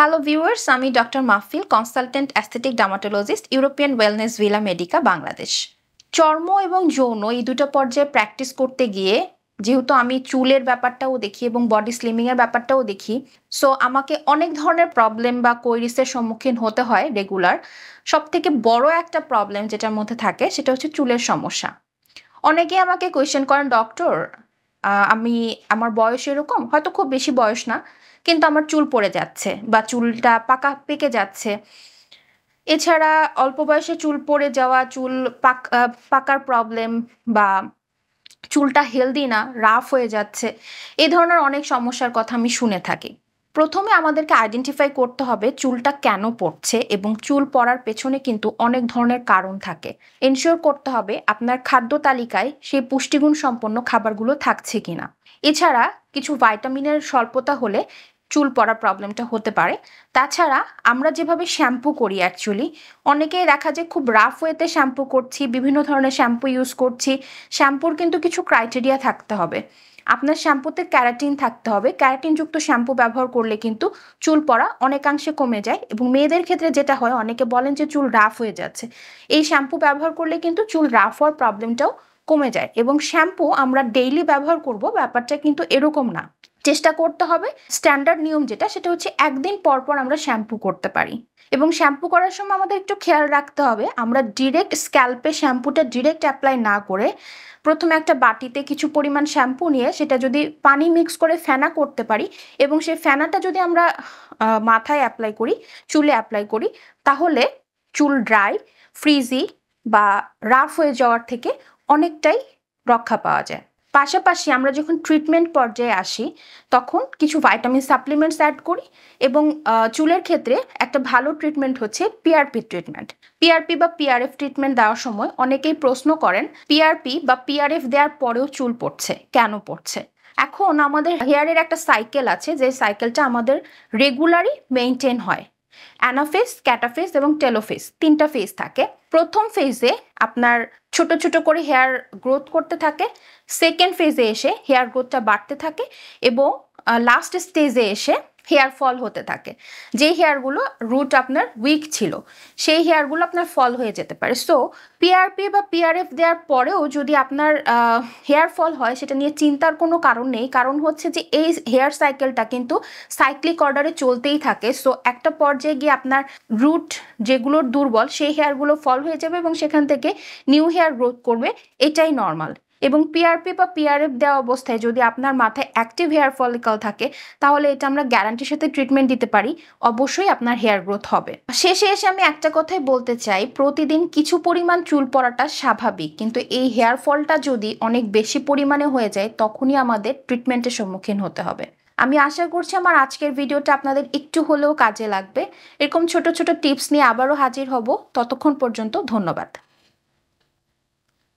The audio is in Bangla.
হ্যালো ভিউয়ার্স আমি doctor Mahfil consultant aesthetic dermatologist European wellness villa medica Bangladesh চর্ম এবং যৌন এই দুটো পর্যায়ে প্র্যাকটিস করতে গিয়ে যেহেতু আমি চুলের ব্যাপারটাও দেখি এবং বডি স্লিমিংয়ের ব্যাপারটাও দেখি সো আমাকে অনেক ধরনের প্রবলেম বা কৈরিসের সম্মুখীন হতে হয় রেগুলার সব থেকে বড় একটা প্রবলেম যেটার মধ্যে থাকে সেটা হচ্ছে চুলের সমস্যা অনেকেই আমাকে কোয়েশ্চেন করেন ডক্টর আমি আমার বয়স এরকম, হয়তো খুব বেশি বয়স না। কিন্তু আমার চুল পড়ে যাচ্ছে বা চুলটা পাকা পেকে যাচ্ছে। এছাড়া অল্প বয়সে চুল পড়ে যাওয়া, চুল পাক পাকার প্রবলেম বা চুলটা হেলদি না, রাফ হয়ে যাচ্ছে। এ ধরনের অনেক সমস্যার কথা আমি শুনে থাকি। প্রথমে আমাদেরকে আইডেন্টিফাই করতে হবে চুলটা কেন পড়ছে এবং চুল পড়ার পেছনে কিন্তু অনেক ধরনের কারণ থাকে এনশিওর করতে হবে আপনার খাদ্য তালিকায় সেই পুষ্টিগুণ সম্পন্ন খাবারগুলো থাকছে কিনা এছাড়া কিছু ভাইটামিনের স্বল্পতা হলে চুল পড়া প্রবলেমটা হতে পারে তাছাড়া আমরা যেভাবে শ্যাম্পু করি অ্যাকচুয়ালি অনেকেই দেখা যায় খুব রাফ ওয়েতে শ্যাম্পু করছি বিভিন্ন ধরনের শ্যাম্পু ইউজ করছি শ্যাম্পুর কিন্তু কিছু ক্রাইটেরিয়া থাকতে হবে আপনার শ্যাম্পুতে ক্যারাটিন থাকতে হবে ক্যারাটিনযুক্ত শ্যাম্পু ব্যবহার করলে কিন্তু চুল পড়া অনেকাংশে কমে যায় এবং মেয়েদের ক্ষেত্রে যেটা হয় অনেকে বলেন যে চুল রাফ হয়ে যাচ্ছে এই শ্যাম্পু ব্যবহার করলে কিন্তু চুল রাফ হওয়ার প্রবলেমটাও কমে যায় এবং শ্যাম্পু আমরা ডেইলি ব্যবহার করব ব্যাপারটা কিন্তু এরকম না চেষ্টা করতে হবে স্ট্যান্ডার্ড নিয়ম যেটা সেটা হচ্ছে একদিন পর পর আমরা শ্যাম্পু করতে পারি এবং শ্যাম্পু করার সময় আমাদের একটু খেয়াল রাখতে হবে আমরা ডিরেক্ট স্ক্যাল্পে শ্যাম্পুটা ডিরেক্ট অ্যাপ্লাই না করে প্রথমে একটা বাটিতে কিছু পরিমাণ শ্যাম্পু নিয়ে সেটা যদি পানি মিক্স করে ফেনা করতে পারি এবং সেই ফেনাটা যদি আমরা মাথায় অ্যাপ্লাই করি চুলে অ্যাপ্লাই করি তাহলে চুল ড্রাই ফ্রিজি বা রাফ হয়ে যাওয়ার থেকে অনেকটাই রক্ষা পাওয়া যায় পাশাপাশি আমরা যখন ট্রিটমেন্ট পর্যায়ে আসি তখন কিছু ভাইটামিন সাপ্লিমেন্টস অ্যাড করি এবং চুলের ক্ষেত্রে একটা ভালো ট্রিটমেন্ট হচ্ছে পিআরপি ট্রিটমেন্ট পিআরপি বা পিআরএফ ট্রিটমেন্ট দেওয়ার সময় অনেকেই প্রশ্ন করেন পিআরপি বা পিআরএফ দেওয়ার পরেও চুল পড়ছে কেন পড়ছে এখন আমাদের হেয়ারের একটা সাইকেল আছে যে সাইকেলটা আমাদের রেগুলারই মেনটেন হয় অ্যানাফেস ক্যাটাফেস এবং টেলোফেস তিনটা ফেজ থাকে প্রথম ফেজে আপনার ছোট ছোট করে হেয়ার গ্রোথ করতে থাকে সেকেন্ড ফেজে এসে হেয়ার গ্রোথটা বাড়তে থাকে এবং লাস্ট স্টেজে এসে হেয়ার ফল হতে থাকে যে হেয়ারগুলো রুট আপনার উইক ছিল সেই হেয়ারগুলো আপনার ফল হয়ে যেতে পারে সো পিআরপি বা পিআরএফ দেওয়ার পরেও যদি আপনার হেয়ার ফল হয় সেটা নিয়ে চিন্তার কোনো কারণ নেই কারণ হচ্ছে যে এই হেয়ার সাইকেলটা কিন্তু সাইক্লিক অর্ডারে চলতেই থাকে সো একটা পর্যায়ে গিয়ে আপনার রুট যেগুলোর দুর্বল সেই হেয়ারগুলো ফল হয়ে যাবে এবং সেখান থেকে নিউ হেয়ার গ্রোথ করবে এটাই নর্মাল এবং পিআরপি বা পিআরএফ দেওয়া অবস্থায় যদি আপনার মাথায় অ্যাক্টিভ হেয়ার ফলিকল থাকে তাহলে এটা আমরা গ্যারান্টির সাথে ট্রিটমেন্ট দিতে পারি অবশ্যই আপনার হেয়ার গ্রোথ হবে শেষে এসে আমি একটা কথাই বলতে চাই প্রতিদিন কিছু পরিমাণ চুল পড়াটা স্বাভাবিক কিন্তু এই হেয়ার ফলটা যদি অনেক বেশি পরিমাণে হয়ে যায় তখনই আমাদের ট্রিটমেন্টের সম্মুখীন হতে হবে আমি আশা করছি আমার আজকের ভিডিওটা আপনাদের একটু হলেও কাজে লাগবে এরকম ছোট ছোট টিপস নিয়ে আবারও হাজির হব ততক্ষণ পর্যন্ত ধন্যবাদ